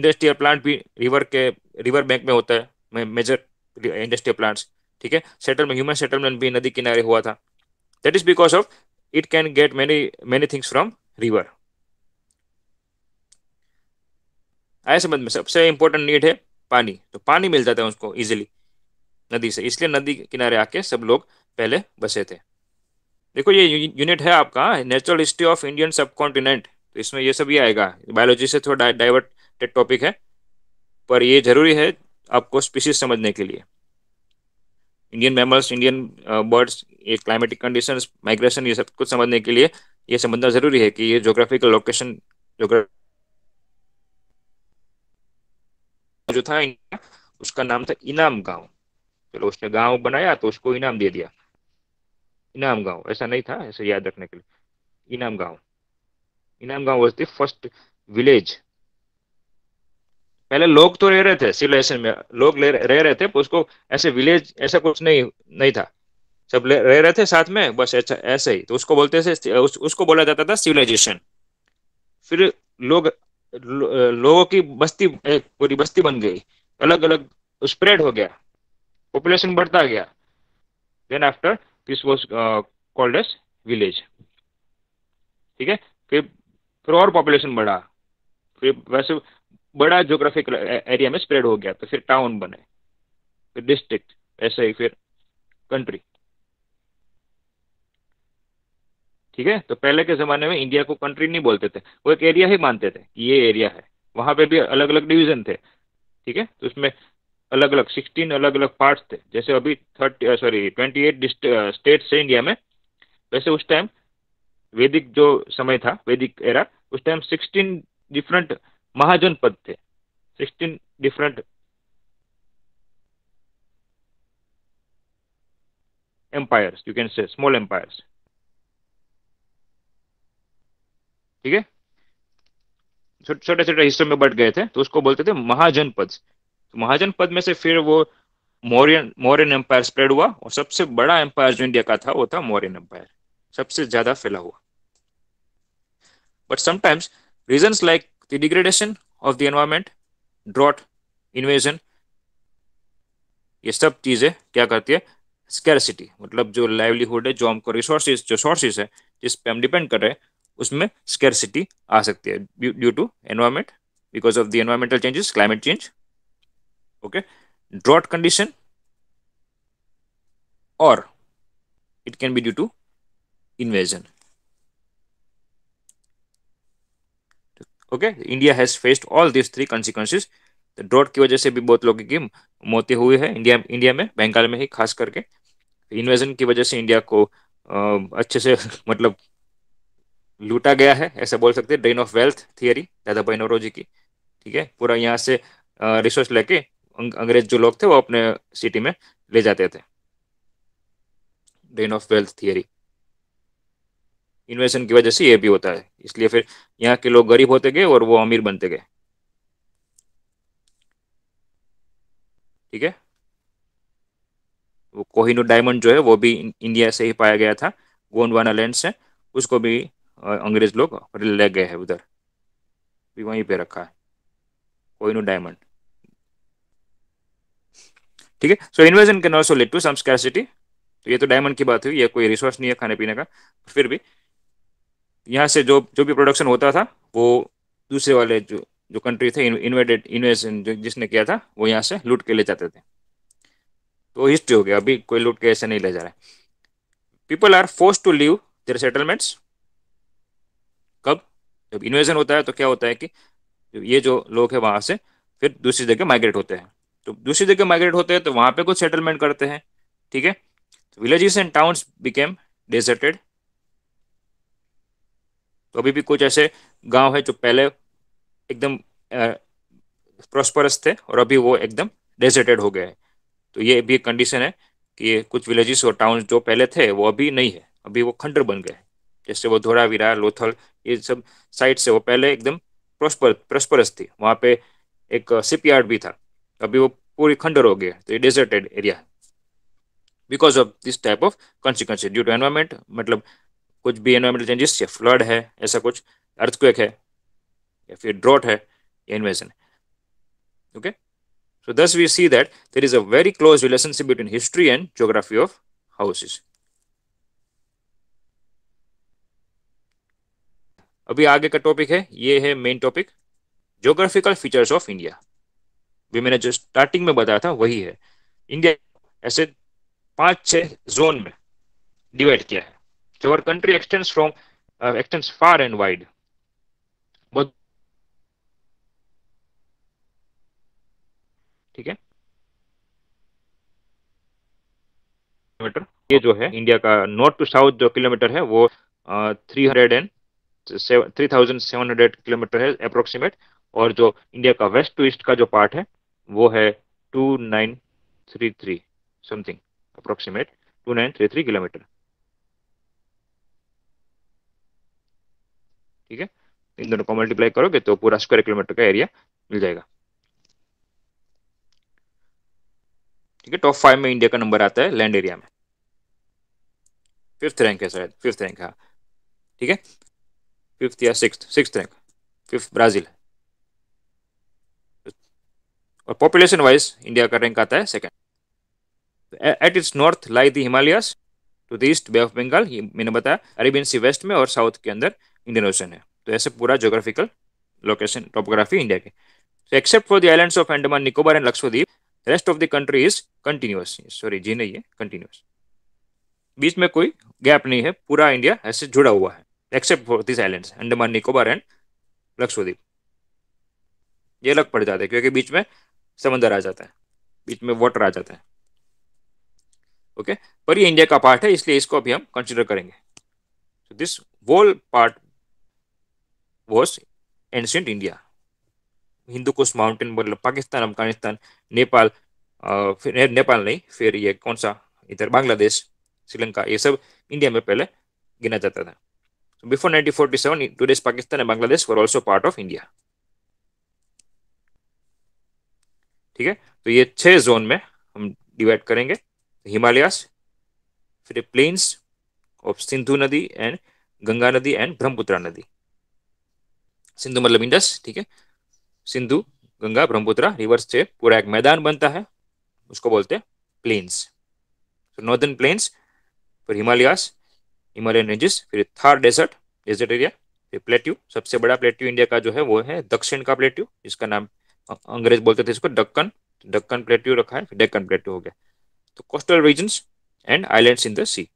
इंडस्ट्रियल प्लांट भी रिवर के रिवर बैंक में होता है मेजर इंडस्ट्रियल प्लांट्स ठीक है सेटलमेंट ह्यूमन सेटलमेंट भी नदी किनारे हुआ था that is because of it can get many many things from river ऐसे मत में सबसे इंपॉर्टेंट नीड है पानी तो पानी मिल जाता है उसको इजिली नदी से इसलिए नदी किनारे आके सब लोग पहले बसे थे देखो ये यूनिट है आपका नेचुरल हिस्ट्री ऑफ इंडियन सब कॉन्टिनेंट तो इसमें ये सब ये आएगा बायोलॉजी से थोड़ा डाइवर्टेड टॉपिक है पर ये जरूरी है आपको स्पीसीज समझने के लिए इंडियन मैमल्स इंडियन बर्ड्स ये क्लाइमेटिक कंडीशंस माइग्रेशन ये सब कुछ समझने के लिए ये समझना ज़रूरी है कि ये जोग्राफिकल लोकेशन जोग्राफी जो था उसका नाम था इनाम गांव चलो उसने गांव बनाया तो उसको इनाम दे दिया इनाम गांव ऐसा नहीं था ऐसे याद रखने के लिए इनाम गांव इनाम गांव वॉज द फर्स्ट विलेज पहले लोग तो रह रहे थे सिविलाइजेशन में लोग रह रहे थे उसको ऐसे विलेज ऐसा कुछ नहीं नहीं था सब रह रहे थे साथ में बस ऐसा ऐसे ही तो उसको बोलते थे उस, उसको बोला जाता था सिविलाइजेशन फिर लोग लोगों की बस्ती पूरी बस्ती बन गई अलग अलग स्प्रेड हो गया पॉपुलेशन बढ़ता गया then after this was called as village ठीक है फिर फिर और पॉपुलेशन बढ़ा फिर वैसे बड़ा जोग्राफिक एरिया में स्प्रेड हो गया तो फिर टाउन बने फिर डिस्ट्रिक्ट ऐसे ही फिर कंट्री ठीक है तो पहले के ज़माने में इंडिया को कंट्री नहीं बोलते थे वो एक एरिया ही मानते थे कि ये एरिया है वहां पे भी अलग अलग डिवीज़न थे ठीक है तो उसमें अलग अलग सिक्सटीन अलग अलग पार्ट्स थे जैसे अभी thirty sorry twenty eight states है इंडिया में वैसे उस टाइम वैदिक जो समय था वैदिक एरा उस time sixteen different Mahajanapada थे sixteen different empires you can say small empires ठीक है छोटे छोटे हिस्सों में बट गए थे तो उसको बोलते थे महाजनपद तो महाजनपद में से फिर वो मौर्यन मौर्यन एम्पायर स्प्रेड हुआ और सबसे बड़ा एम्पायर जो इंडिया का था वो था मौर्यन एम्पायर सबसे ज्यादा फैला हुआ but sometimes region like the degradation of the environment drought invasion ये सब चीजें क्या करती है स्कैरसिटी मतलब जो लाइवलीहुड है जो हमको रिसोर्सेज जो सोर्सेज है जिस पे हम डिपेंड कर रहे हैं उसमें स्केरसिटी आ सकती है due to environment because of the environmental changes climate change okay drought condition और it can be due to invasion okay India has faced all this three consequences drought की वजह से भी बहुत लोगों की मौतें हुई है इंडिया इंडिया में बंगाल में ही खास करके इन्वेजन की वजह से इंडिया को आ, अच्छे से मतलब लूटा गया है ऐसा बोल सकते हैं ड्रेन ऑफ वेल्थ थियरी दादा भाई नौरोजी की ठीक है पूरा यहाँ से रिसोर्स लेके अंग्रेज जो लोग थे वो अपने सिटी में ले जाते थे drain of wealth theory invasion की वजह से ये भी होता है इसलिए फिर यहाँ के लोग गरीब होते गए और वो अमीर बनते गए ठीक है वो कोहिनूर डायमंड जो है वो भी इंडिया से ही पाया गया था गोंडवाना लैंड से उसको भी अंग्रेज लोग ले गए हैं उधर भी वहीं पे रखा है कोई नो डायमंड ठीक है so invasion can also lead to समी तो ये तो डायमंड की बात हुई ये कोई रिसोर्स नहीं है खाने पीने का फिर भी यहाँ से जो जो भी प्रोडक्शन होता था वो दूसरे वाले जो जो कंट्री थे इन्वेडेड इन्वेजन जो जिसने किया था वो यहाँ से लूट के ले जाते थे तो हिस्ट्री हो गया अभी कोई लूट के ऐसे नहीं ले जा रहा है people are force to leave their settlements जब इन्वेजन होता है तो क्या होता है कि ये जो लोग हैं वहाँ से फिर दूसरी जगह माइग्रेट होते हैं तो दूसरी जगह माइग्रेट होते हैं तो वहाँ पे कुछ सेटलमेंट करते हैं ठीक है villages and towns became deserted तो अभी भी कुछ ऐसे गांव है जो पहले एकदम प्रॉस्परस थे और अभी वो एकदम डेजर्टेड हो गए हैं तो ये भी एक कंडीशन है कि कुछ विलेजेस और टाउन जो पहले थे वो अभी नहीं है अभी वो खंडर बन गए हैं जैसे वो धोरा विरा लोथल ये सब साइट्स से वो पहले एकदम प्रोस्पर प्रोस्परस थी वहाँ पे एक शिपयार्ड भी था अभी वो पूरी खंडर हो गया तो ये deserted area because of this type of consequence due to environment मतलब कुछ भी एनवायरमेंटल चेंजेस या फ्लड है ऐसा कुछ अर्थक्वेक है या फिर ड्रॉट है या इन्वेजन है okay so thus we see that there is a very close relationship between history and geography of houses अभी आगे का टॉपिक है ये है main topic geographical features of India भी मैंने जो स्टार्टिंग में बताया था वही है इंडिया ऐसे पांच छह जोन में डिवाइड किया है जो और country extend from extends far and wide ठीक है किलोमीटर ये जो है इंडिया का नॉर्थ टू साउथ जो किलोमीटर है वो थ्री हंड्रेड एंड 3700 किलोमीटर है अप्रोक्सीमेट और जो इंडिया का वेस्ट टू ईस्ट का जो पार्ट है वो है 2933 समथिंग अप्रोक्सीमेट 2933 किलोमीटर ठीक है इन दोनों को मल्टीप्लाई करोगे तो पूरा स्क्वायर किलोमीटर का एरिया मिल जाएगा ठीक है टॉप फाइव में इंडिया का नंबर आता है लैंड एरिया में फिफ्थ रैंक है शायद फिफ्थ रैंक है ठीक है फिफ्थ या six six rank fifth Brazil और पॉपुलेशन वाइज इंडिया का रैंक आता है second at its north lie the Himalayas to the east bay of Bengal ये मैंने बताया अरेबियन सी वेस्ट में और साउथ के अंदर इंडियन ओशन है तो ऐसे पूरा जोग्राफिकल लोकेशन टोपोग्राफी इंडिया के so except for the islands of andaman Nicobar and Lakshadweep rest of the country is is sorry जी नहीं है कंटिन्यूअस बीच में कोई गैप नहीं है पूरा इंडिया ऐसे जुड़ा हुआ है except for this islands Andaman Nicobar and Lakshadweep ये अलग पड़ जाते हैं क्योंकि बीच में समंदर आ जाता है बीच में वाटर आ जाता है ओके पर ये इंडिया का पार्ट है इसलिए इसको अभी हम कंसिडर करेंगे this whole part was ancient India Hindu Kush mountain मतलब पाकिस्तान अफगानिस्तान नेपाल फिर नेपाल नहीं फिर ये कौन सा इधर बांग्लादेश श्रीलंका ये सब इंडिया में पहले गिना जाता था So before 1947, today's Pakistan and Bangladesh were also part of India. ठीक है तो ये छह जोन में हम डिवाइड करेंगे हिमालयस फिर प्लेन्स ऑफ सिंधु नदी एंड गंगा नदी एंड ब्रह्मपुत्रा नदी सिंधु मतलब इंडस ठीक है सिंधु गंगा ब्रह्मपुत्रा रिवर्स से पूरा एक मैदान बनता है उसको बोलते हैं प्लेन्स नॉर्दर्न प्लेन्स फिर हिमालयास हिमालयन रेंजेस फिर थार डेजर्ट डेजर्ट एरिया फिर प्लेट्यू सबसे बड़ा प्लेट्यू इंडिया का जो है वो है दक्षिण का प्लेट्यू जिसका नाम अंग्रेज बोलते थे इसको डक्कन डक्कन तो प्लेट्यू रखा है डक्कन प्लेट्यू हो गया तो coastal region and island in the sea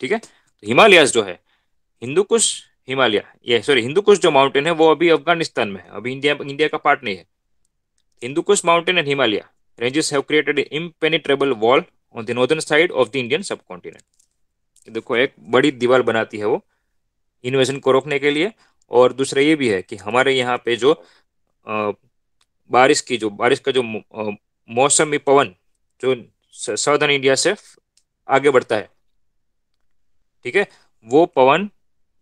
ठीक है तो जो है हिंदू कुश हिमालय ये सॉरी हिंदू कुश जो माउंटेन है वो अभी अफगानिस्तान में है अभी इंडिया इंडिया का पार्ट नहीं है Hindu Kush mountain and Himalaya ranges have created impenetrable wall on the northern side of the Indian सब कॉन्टिनेंट देखो एक बड़ी दीवार बनाती है वो इन्वेजन को रोकने के लिए और दूसरा ये भी है कि हमारे यहाँ पे जो आ, बारिश की जो बारिश का जो मौसमी पवन जो साउदर्न इंडिया से आगे बढ़ता है ठीक है वो पवन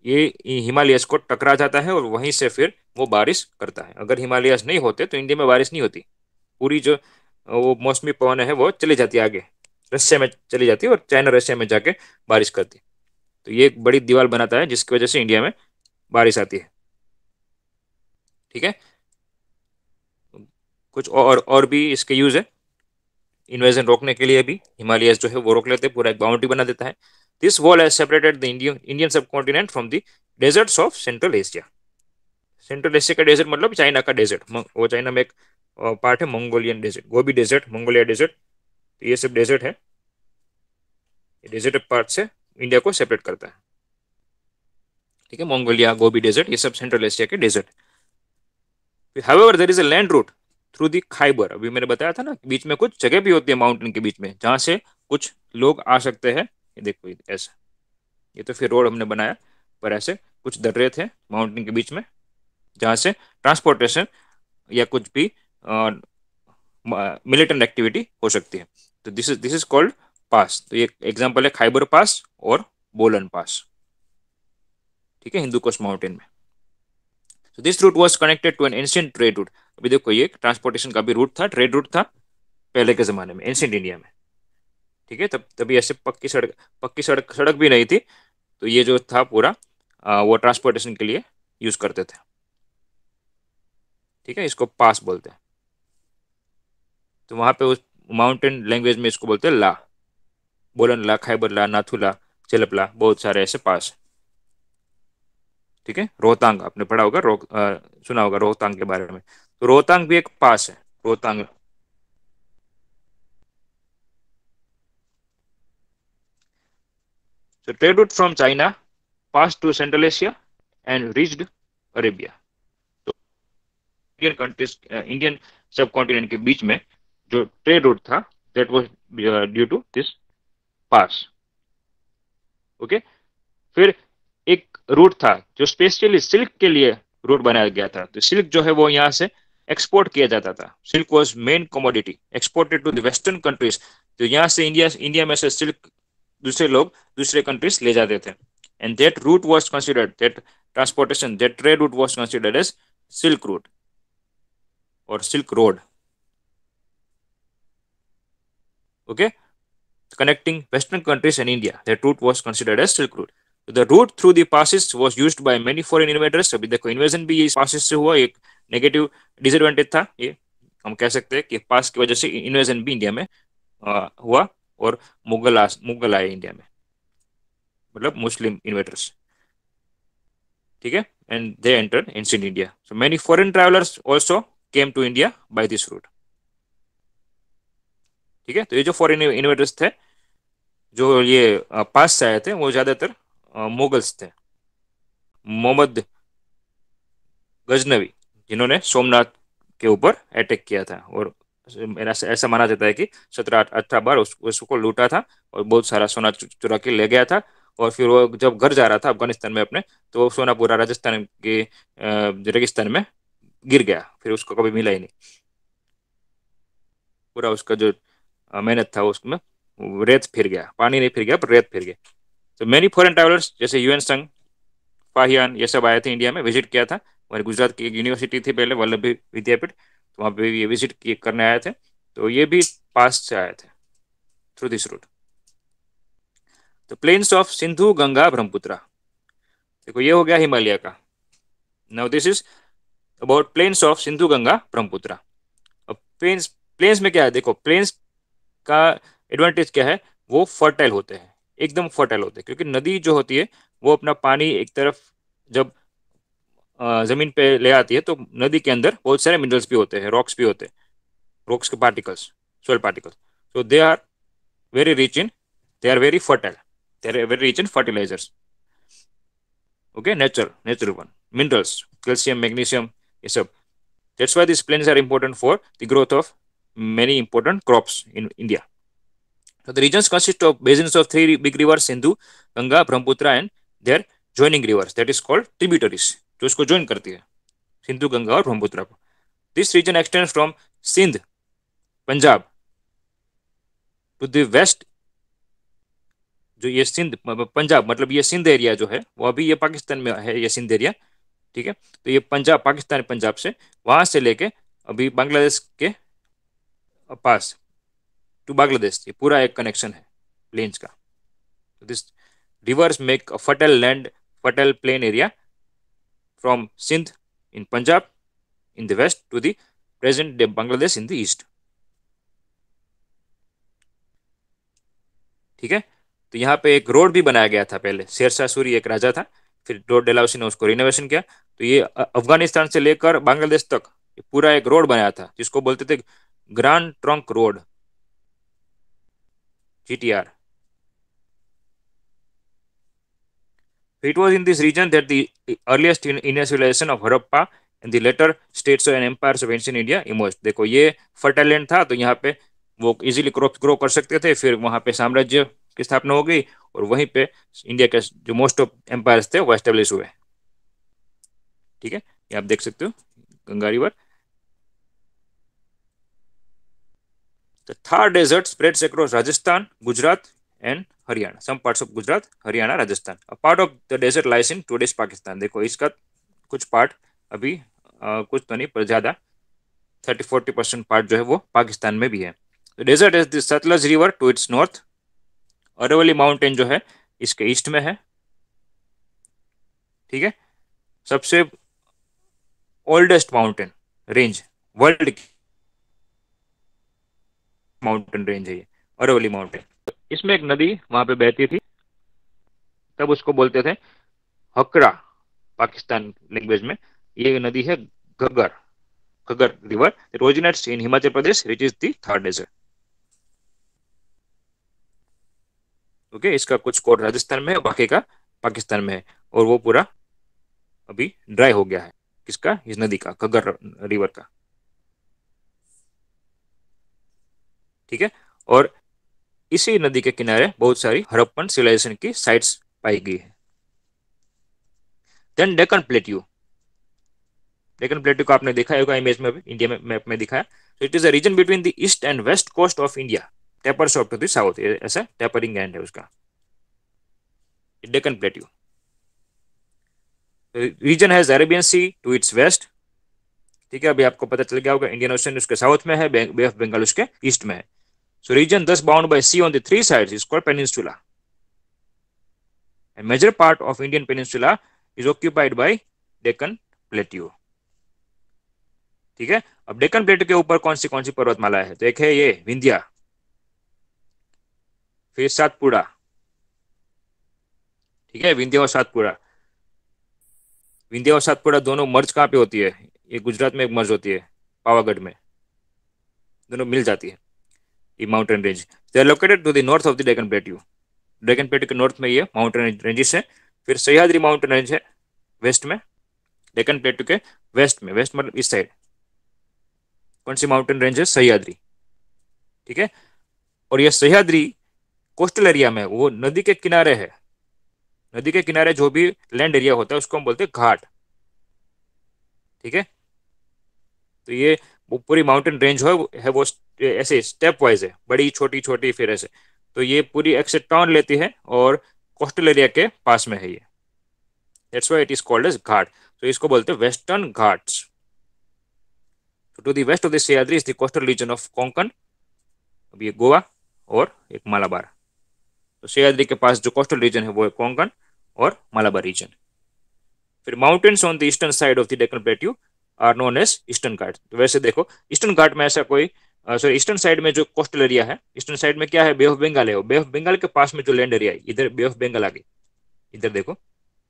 ये हिमालयस को टकरा जाता है और वहीं से फिर वो बारिश करता है अगर हिमालयस नहीं होते तो इंडिया में बारिश नहीं होती पूरी जो वो मौसमी पवन है वो चली जाती है आगे रशिया में चली जाती है और चाइना रशिया में जाके बारिश करती है तो ये एक बड़ी दीवार बनाता है जिसकी वजह से इंडिया में बारिश आती है ठीक है कुछ और और भी इसके यूज़ है इन्वेजन रोकने के लिए भी हिमालयस जो है वो रोक लेते हैं पूरा एक बाउंड्री बना देता है this wall has separated the Indian Indian सब subcontinent from the deserts of central Asia central Asia का डेजर्ट मतलब चाइना का डेजर्ट वो चाइना में एक पार्ट है मंगोलियन डेजर्ट वो भी डेजर्ट मंगोलिया डेजर्ट तो ये सब डेजर्ट है डेजर्ट पार्ट से इंडिया को सेपरेट करता है ठीक है मंगोलिया गोबी डेजर्ट ये सब सेंट्रल एशिया के desert however there is a land route through the Khyber अभी मैंने बताया था ना बीच में कुछ जगह भी होती है माउंटेन के बीच में जहां से कुछ लोग आ सकते हैं ये देखो ऐसा ये तो फिर रोड हमने बनाया पर ऐसे कुछ दर्रे थे माउंटेन के बीच में जहां से ट्रांसपोर्टेशन या कुछ भी मिलिटेंट एक्टिविटी हो सकती है तो this is this is called pass तो ये एग्जाम्पल है खाइबर पास और बोलन पास ठीक है हिंदू कोस्ट माउंटेन में so this route was connected to an ancient trade route अभी देखो ये ट्रांसपोर्टेशन का भी रूट था ट्रेड रूट था पहले के ज़माने में एंशियंट इंडिया में ठीक है तब तभी ऐसे पक्की सड़क पक्की सड़क सड़क भी नहीं थी तो ये जो था पूरा आ, वो ट्रांसपोर्टेशन के लिए यूज़ करते थे ठीक है इसको पास बोलते हैं तो वहां पे उस माउंटेन लैंग्वेज में इसको बोलते हैं ला बोलन ला खैबर ला नाथुला चिलपला बहुत सारे ऐसे पास ठीक है रोहतांग आपने पढ़ा होगा रो, आ, सुना होगा रोहतांग के बारे में तो रोहतांग भी एक पास है Rohtang So trade route from China passed to Central Asia and reached Arabia. तो इंडियन कंट्रीज इंडियन सब कॉन्टिनेंट के बीच में जो ट्रेड रूट था that was due to this pass okay फिर एक रूट था जो स्पेशली सिल्क के लिए रूट बनाया गया था तो सिल्क जो है वो यहाँ से एक्सपोर्ट किया जाता था silk was main commodity exported to the western countries तो यहाँ से इंडिया इंडिया में से सिल्क दूसरे लोग दूसरे कंट्रीज ले जाते थे and that route was considered that transportation that trade route was considered as silk route और silk road okay, connecting Western countries and India. Their route was considered as Silk Route. The route through the passes was used by many foreign invaders. अभी देखो invasion भी इस passes से हुआ एक negative disadvantage था ये हम कह सकते हैं कि पास की वजह से इन्वेजन भी इंडिया में आ, हुआ और मुगल आ, मुगल आए इंडिया में मतलब मुस्लिम इन्वेटर्स ठीक है and they enter ancient India so many foreign travellers also came to India by this route ठीक है तो ये जो फॉरेन इन्वेटर्स थे जो ये पास से आए थे वो ज़्यादातर मुगल्स थे मोहम्मद गजनवी जिन्होंने सोमनाथ के ऊपर अटैक किया था और ऐसा माना जाता है कि सत्रह अठारह बार उस, उसको लूटा था और बहुत सारा सोना चुरा के ले गया था और फिर वो जब घर जा रहा था अफगानिस्तान में अपने तो वो सोना पूरा राजस्थान के रेगिस्तान में गिर गया फिर उसको कभी मिला ही नहीं पूरा उसका जो मेहनत था उसमें रेत फिर गया पानी नहीं फिर गया पर रेत फिर गया तो मैनी फॉरन ट्रैवलर्स जैसे यूएन संघ फाहियान ये सब आए थे इंडिया में विजिट किया था हमारे गुजरात की एक यूनिवर्सिटी थी पहले वल्लभ विद्यापीठ तो वहाँ पे ये विजिट करने आए थे तो ये भी पास से आए थे थ्रू दिस रूट तो प्लेन्स ऑफ सिंधु गंगा ब्रह्मपुत्रा देखो ये हो गया हिमालय का now this is about plains of Sindhu Ganga Brahmaputra अब प्लेन्स प्लेन्स में क्या है देखो प्लेन्स का एडवांटेज क्या है वो फर्टाइल होते हैं एकदम फर्टाइल होते हैं क्योंकि नदी जो होती है वो अपना पानी एक तरफ जब ज़मीन पे ले आती है तो नदी के अंदर बहुत सारे मिनरल्स भी होते हैं रॉक्स भी होते हैं रॉक्स के particles soil particles so they are very rich in they are very fertile they are very rich in fertilizers okay natural natural one minerals calcium magnesium ये सब that's why this plains are important for the growth of many important crops in India. So the regions consist of basins of three big rivers, Sindhu, Ganga, Brahmaputra and their joining rivers that is called tributaries जो इसको join करती है Sindhu, Ganga, और Brahmaputra. को this region extend from Sindh Punjab to the west जो ये सिंध पंजाब मतलब ये सिंध एरिया जो है वो अभी ये पाकिस्तान में है ये सिंध एरिया ठीक है तो ये पंजाब पाकिस्तान पंजाब से वहां से लेके अभी बांग्लादेश के पास टू बांग्लादेश ये पूरा एक कनेक्शन है प्लेन्स का this rivers make a fertile land fertile plain area from Sindh in Punjab in the west to the present day Bangladesh in the east ठीक है तो यहाँ पे एक रोड भी बनाया गया था पहले शेरशाह सूरी एक राजा था फिर डोर डेलाउसी ने उसको रिनोवेशन किया तो ये अफगानिस्तान से लेकर बांग्लादेश तक पूरा एक रोड बनाया था जिसको बोलते थे grand trunk road GTR it was in this region that the earliest in civilization of Harappa in the later states and empires of ancient India इमोज देखो ये फर्टाइल लैंड था तो यहाँ पे वो इजिली क्रॉप ग्रो कर सकते थे फिर वहां पे साम्राज्य की स्थापना हो गई और वहीं पे इंडिया के जो मोस्ट ऑफ एम्पायर्स थे वो एस्टेब्लिश हुए ठीक है ये आप देख सकते हो Ganga river The Thar Desert spreads across Rajasthan, Gujarat, and Haryana. Some parts of Gujarat, Haryana, Rajasthan. A part of the desert lies in today's Pakistan. देखो इसका कुछ part अभी आ, कुछ तो नहीं पर ज्यादा 30-40 परसेंट पार्ट जो है वो पाकिस्तान में भी है तो desert is Sutlej river to its north Aravalli mountain जो है इसके ईस्ट में है ठीक है सबसे ओल्डेस्ट माउंटेन रेंज वर्ल्ड की माउंटेन रेंज है अरवली माउंटेन इसमें एक नदी वहां पे बहती थी तब उसको बोलते थे हकरा पाकिस्तान लैंग्वेज में ये नदी है Ghaggar Ghaggar river originates in Himachal Pradesh reach is the third desert okay okay, इसका कुछ कोर राजस्थान में है बाकी का पाकिस्तान में है और वो पूरा अभी ड्राई हो गया है किसका इस नदी का कगर रिवर का ठीक है और इसी नदी के किनारे बहुत सारी हरप्पन सिविलाइजेशन की साइट्स पाई गई है then Deccan plateau Deccan plateau को आपने देखा होगा इमेज में इंडिया में मैप में दिखाया तो it is a region between the east and west coast of India taper shop to the south ऐसा टेपरिंग एंड है उसका डेकन प्लेट्यू रीजन है Arabian sea to its west ठीक है अभी आपको पता चल गया होगा इंडियन ओशन उसके साउथ में है बे ऑफ बंगाल उसके ईस्ट में है So region thus bound by sea on the three sides is called peninsula. A major part of Indian peninsula is occupied by Deccan plateau ठीक है अब डेकन प्लेट के ऊपर कौन सी कौन सी पर्वतमाला है तो एक है ये विंध्या फिर सातपुड़ा ठीक है विंध्या और सातपुड़ा विंध्या और सातपुड़ा दोनों मर्ज कहां पे होती है ये गुजरात में एक मर्ज होती है पावागढ़ में दोनों मिल जाती है mountain range they are located to the north of the Deccan plateau Deccan plateau के नॉर्थ में ये माउंटेन रेंजेस है फिर सह्याद्री माउंटेन रेंज है वेस्ट में डेकन प्लेट्यू के वेस्ट में वेस्ट मतलब इस साइड कौन सी माउंटेन रेंज है सह्याद्री ठीक है और यह सह्याद्री कोस्टल एरिया में वो नदी के किनारे है नदी के किनारे जो भी लैंड एरिया होता है उसको हम बोलते हैं घाट ठीक है तो ये वो पूरी माउंटेन रेंज हो है वो ऐसे स्टेप वाइज है बड़ी छोटी छोटी फिर ऐसे तो ये पूरी एक्सेट टाउन लेती है और कोस्टल एरिया के पास में है ये that's why it is called as ghat तो इसको बोलते हैं Western Ghats to the west of the Sahyadri is the coastal region of Konkan अब ये गोवा और एक मालाबार तो सह्याद्री के पास जो कोस्टल रीजन है वो है कोंकण और मालाबार रीजन फिर mountains on the eastern side of the Deccan plateau are known as Eastern Ghat तो वैसे देखो ईस्टर्न घाट में ऐसा कोई सॉरी ईस्टर्न साइड में जो कोस्टल एरिया है ईस्टर्न साइड में क्या है बे ऑफ बंगाल है बे ऑफ बंगाल के पास में जो लैंड एरिया है इधर बे ऑफ बंगाल आ गई इधर देखो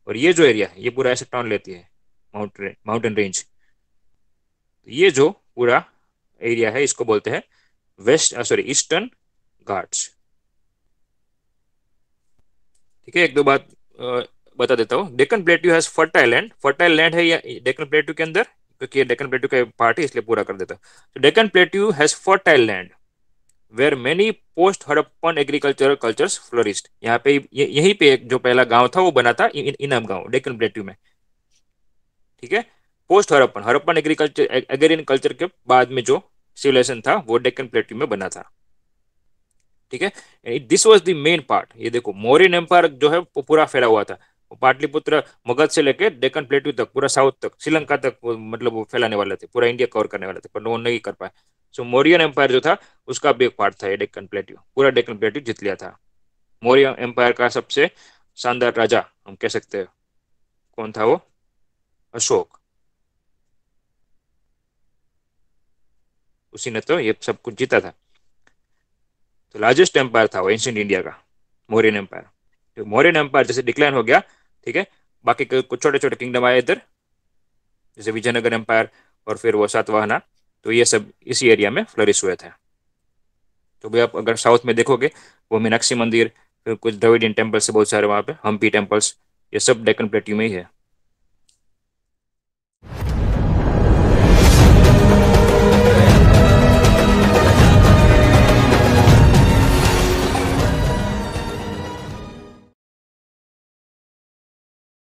और ये जो एरिया है ये पूरा ऐसे टाउन लेती है माउंटेन माउंटेन रेंज तो ये जो पूरा एरिया है इसको बोलते हैं वेस्ट सॉरी ईस्टर्न घाट्स ठीक है एक दो बात बता देता हूँ Deccan plateau has fertile land fertile land है या डेकन प्लेट्यू के अंदर क्योंकि ये डेकन प्लेट्यू का एक पार्ट है इसलिए पूरा कर देता तो Deccan plateau has fertile land where many post Harappan agricultural cultures flourished यहाँ पे यह, यहीं पे जो पहला गांव था वो बना था इन, गांव डेकन प्लेट्यू में ठीक है पोस्ट हड़प्पन हड़प्पन एग्रीकल्चर एग्रीन कल्चर के बाद में जो सिविलाइजेशन था वो डेकन प्लेट्यू में बना था ठीक है this was the main part ये देखो मौर्यन एम्पायर जो है वो पूरा फैला हुआ था पाटलिपुत्र मगध से लेके डेकन प्लेट्यू तक पूरा साउथ तक श्रीलंका तक मतलब वो फैलाने वाले थे पूरा इंडिया कवर करने वाले थे पर वो नहीं कर पाए सो मौर्यन एम्पायर जो था उसका भी एक पार्ट था ये डेक्कन प्लेट्यू पूरा डेक्कन प्लेट्यू जीत लिया था मौर्य एम्पायर का सबसे शानदार राजा हम कह सकते हैं कौन था वो अशोक उसी ने तो ये सब कुछ जीता था तो लार्जेस्ट एम्पायर था वो एंशियंट इंडिया का मौर्यन एम्पायर तो मौर्यन एम्पायर जैसे डिक्लाइन हो गया ठीक है बाकी कुछ छोटे छोटे किंगडम आए इधर जैसे विजयनगर एम्पायर और फिर वो सातवाहना तो ये सब इसी एरिया में फ्लरिश हुए थे तो भी आप अगर साउथ में देखोगे वो मीनाक्षी मंदिर फिर कुछ द्रविडियन टेम्पल्स बहुत सारे वहाँ पे हम्पी टेम्पल्स ये सब डेकन प्लेट्यू में ही है